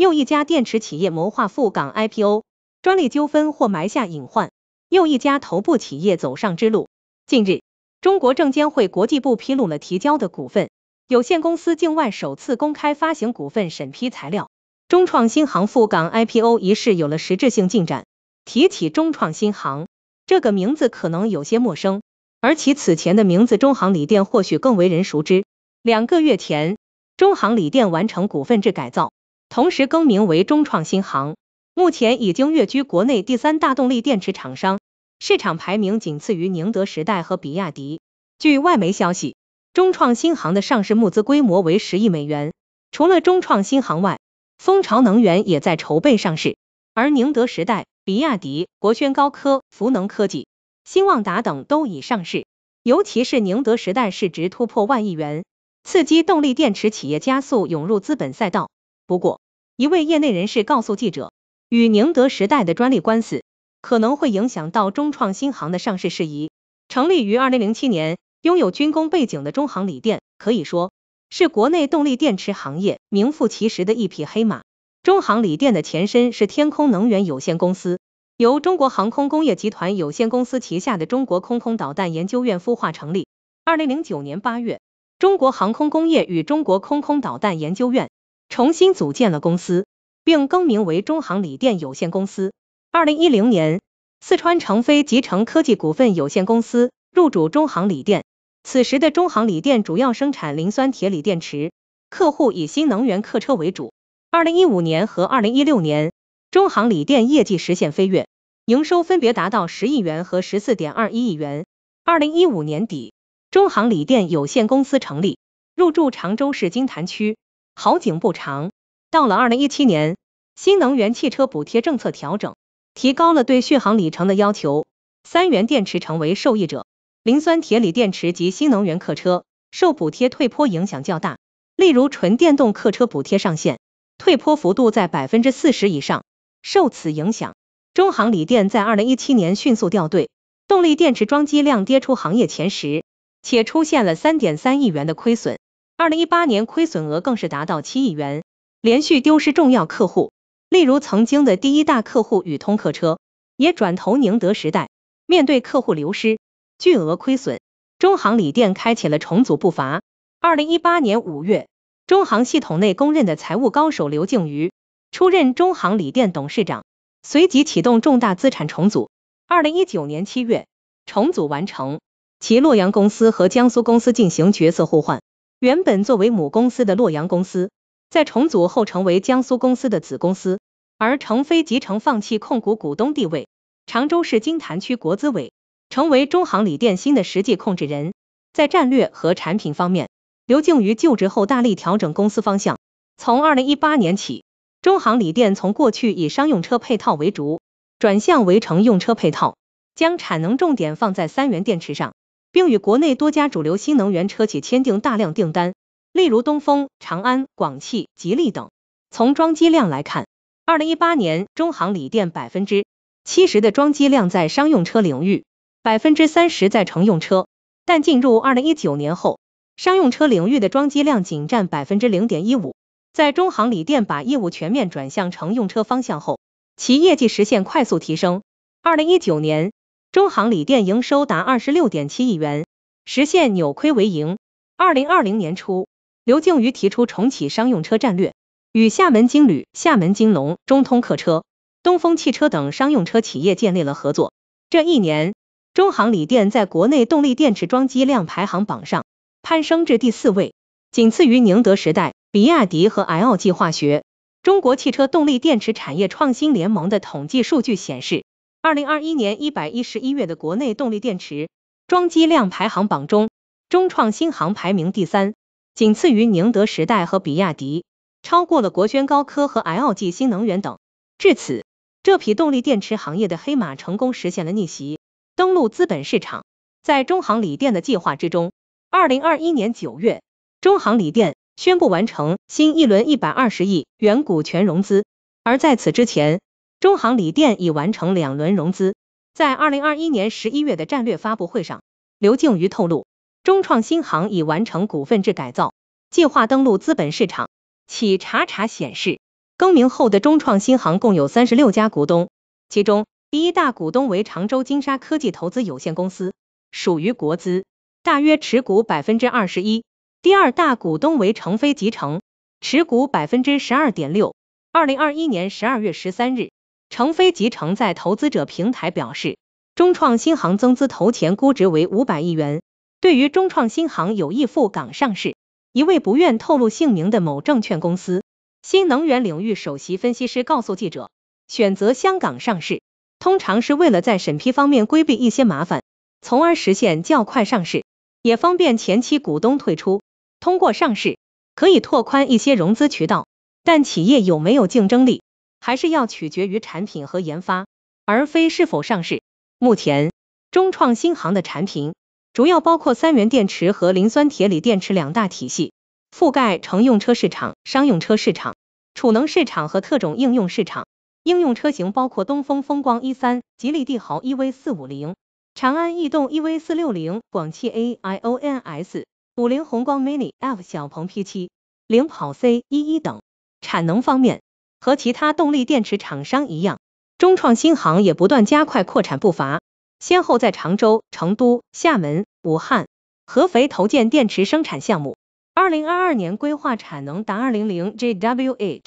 又一家电池企业谋划赴港 IPO，专利纠纷或埋下隐患；又一家头部企业走上之路。近日，中国证监会国际部披露了提交的股份有限公司境外首次公开发行股份审批材料，中创新航赴港 IPO 一事有了实质性进展。提起中创新航这个名字可能有些陌生，而其此前的名字中航锂电或许更为人熟知。两个月前，中航锂电完成股份制改造。同时更名为中创新航，目前已经跃居国内第三大动力电池厂商，市场排名仅次于宁德时代和比亚迪。据外媒消息，中创新航的上市募资规模为十亿美元。除了中创新航外，蜂巢能源也在筹备上市，而宁德时代、比亚迪、国轩高科、孚能科技、新旺达等都已上市。尤其是宁德时代市值突破万亿元，刺激动力电池企业加速涌入资本赛道。不过，一位业内人士告诉记者，与宁德时代的专利官司可能会影响到中创新航的上市事宜。成立于二零零七年、拥有军工背景的中航锂电，可以说是国内动力电池行业名副其实的一匹黑马。中航锂电的前身是天空能源有限公司，由中国航空工业集团有限公司旗下的中国空空导弹研究院孵化成立。二零零九年八月，中国航空工业与中国空空导弹研究院。重新组建了公司，并更名为中航锂电有限公司。二零一零年，四川成飞集成科技股份有限公司入主中航锂电。此时的中航锂电主要生产磷酸铁锂电池，客户以新能源客车为主。二零一五年和二零一六年，中航锂电业绩实现飞跃，营收分别达到十亿元和十四点二一亿元。二零一五年底，中航锂电有限公司成立，入驻常州市金坛区。好景不长，到了二零一七年，新能源汽车补贴政策调整，提高了对续航里程的要求，三元电池成为受益者。磷酸铁锂电池及新能源客车受补贴退坡影响较大，例如纯电动客车补贴上限退坡幅度在百分之四十以上，受此影响，中航锂电在二零一七年迅速掉队，动力电池装机量跌出行业前十，且出现了三点三亿元的亏损。二零一八年亏损额更是达到七亿元，连续丢失重要客户，例如曾经的第一大客户宇通客车也转投宁德时代。面对客户流失、巨额亏损，中航锂电开启了重组步伐。二零一八年五月，中航系统内公认的财务高手刘静瑜出任中航锂电董事长，随即启动重大资产重组。二零一九年七月，重组完成，其洛阳公司和江苏公司进行角色互换。原本作为母公司的洛阳公司，在重组后成为江苏公司的子公司，而成飞集成放弃控股股东地位，常州市金坛区国资委成为中航锂电新的实际控制人。在战略和产品方面，刘静瑜就职后大力调整公司方向，从二零一八年起，中航锂电从过去以商用车配套为主，转向为乘用车配套，将产能重点放在三元电池上。并与国内多家主流新能源车企签订大量订单，例如东风、长安、广汽、吉利等。从装机量来看，二零一八年中航锂电百分之七十的装机量在商用车领域，百分之三十在乘用车。但进入二零一九年后，商用车领域的装机量仅占百分之零点一五。在中航锂电把业务全面转向乘用车方向后，其业绩实现快速提升。二零一九年。中航锂电营收达二十六点七亿元，实现扭亏为盈。二零二零年初，刘靖宇提出重启商用车战略，与厦门金旅、厦门金龙、中通客车、东风汽车等商用车企业建立了合作。这一年，中航锂电在国内动力电池装机量排行榜上攀升至第四位，仅次于宁德时代、比亚迪和 LG 化学。中国汽车动力电池产业创新联盟的统计数据显示。二零二一年一百一十一月的国内动力电池装机量排行榜中，中创新航排名第三，仅次于宁德时代和比亚迪，超过了国轩高科和 LG 新能源等。至此，这批动力电池行业的黑马成功实现了逆袭，登陆资本市场。在中航锂电的计划之中，二零二一年九月，中航锂电宣布完成新一轮一百二十亿元股权融资，而在此之前。中航锂电已完成两轮融资。在二零二一年十一月的战略发布会上，刘静瑜透露，中创新航已完成股份制改造，计划登陆资本市场。企查查显示，更名后的中创新航共有三十六家股东，其中第一大股东为常州金沙科技投资有限公司，属于国资，大约持股百分之二十一；第二大股东为成飞集成，持股百分之十二点六。二零二一年十二月十三日。成飞集成在投资者平台表示，中创新航增资投前估值为五百亿元。对于中创新航有意赴港上市，一位不愿透露姓名的某证券公司新能源领域首席分析师告诉记者，选择香港上市，通常是为了在审批方面规避一些麻烦，从而实现较快上市，也方便前期股东退出。通过上市，可以拓宽一些融资渠道，但企业有没有竞争力？还是要取决于产品和研发，而非是否上市。目前，中创新航的产品主要包括三元电池和磷酸铁锂电池两大体系，覆盖乘用车市场、商用车市场、储能市场和特种应用市场。应用车型包括东风风光 E3、吉利帝豪 e v 四五零、长安逸动 e v 四六零、广汽 AION S、五菱宏光 mini、F 小鹏 P7、领跑 C11 等。产能方面。和其他动力电池厂商一样，中创新航也不断加快扩产步伐，先后在常州、成都、厦门、武汉、合肥投建电池生产项目。二零二二年规划产能达二零零 GWh。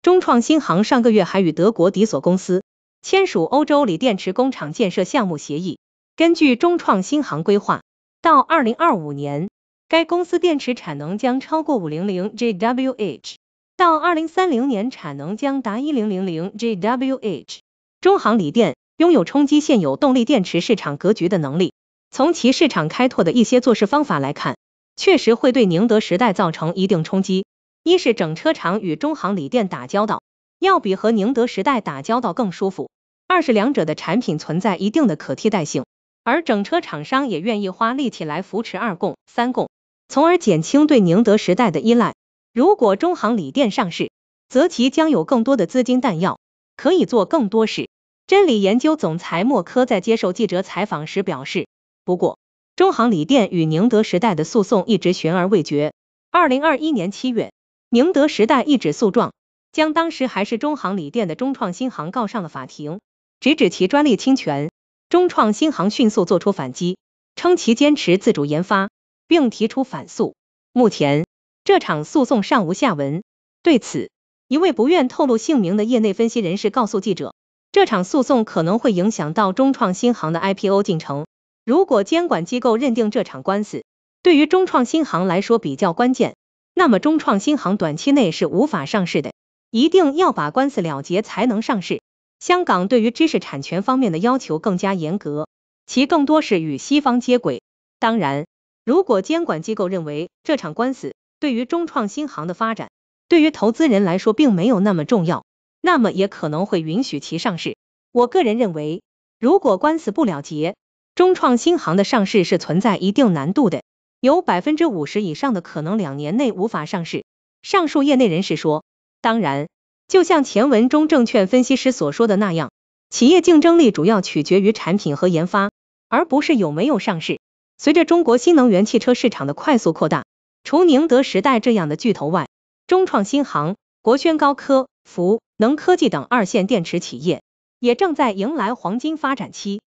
中创新航上个月还与德国迪索公司签署欧洲锂电池工厂建设项目协议。根据中创新航规划，到二零二五年，该公司电池产能将超过五零零 GWh。到二零三零年，产能将达一零零零 GWh。中航锂电拥有冲击现有动力电池市场格局的能力。从其市场开拓的一些做事方法来看，确实会对宁德时代造成一定冲击。一是整车厂与中航锂电打交道，要比和宁德时代打交道更舒服；二是两者的产品存在一定的可替代性，而整车厂商也愿意花力气来扶持二供、三供，从而减轻对宁德时代的依赖。如果中航锂电上市，则其将有更多的资金弹药，可以做更多事。真理研究总裁莫科在接受记者采访时表示。不过，中航锂电与宁德时代的诉讼一直悬而未决。二零二一年七月，宁德时代一纸诉状将当时还是中航锂电的中创新航告上了法庭，直指其专利侵权。中创新航迅速做出反击，称其坚持自主研发，并提出反诉。目前。这场诉讼尚无下文。对此，一位不愿透露姓名的业内分析人士告诉记者，这场诉讼可能会影响到中创新航的 IPO 进程。如果监管机构认定这场官司对于中创新航来说比较关键，那么中创新航短期内是无法上市的，一定要把官司了结才能上市。香港对于知识产权方面的要求更加严格，其更多是与西方接轨。当然，如果监管机构认为这场官司，对于中创新航的发展，对于投资人来说并没有那么重要，那么也可能会允许其上市。我个人认为，如果官司不了结，中创新航的上市是存在一定难度的，有百分之五十以上的可能两年内无法上市。上述业内人士说，当然，就像前文中证券分析师所说的那样，企业竞争力主要取决于产品和研发，而不是有没有上市。随着中国新能源汽车市场的快速扩大。除宁德时代这样的巨头外，中创新航、国轩高科、孚能科技等二线电池企业，也正在迎来黄金发展期。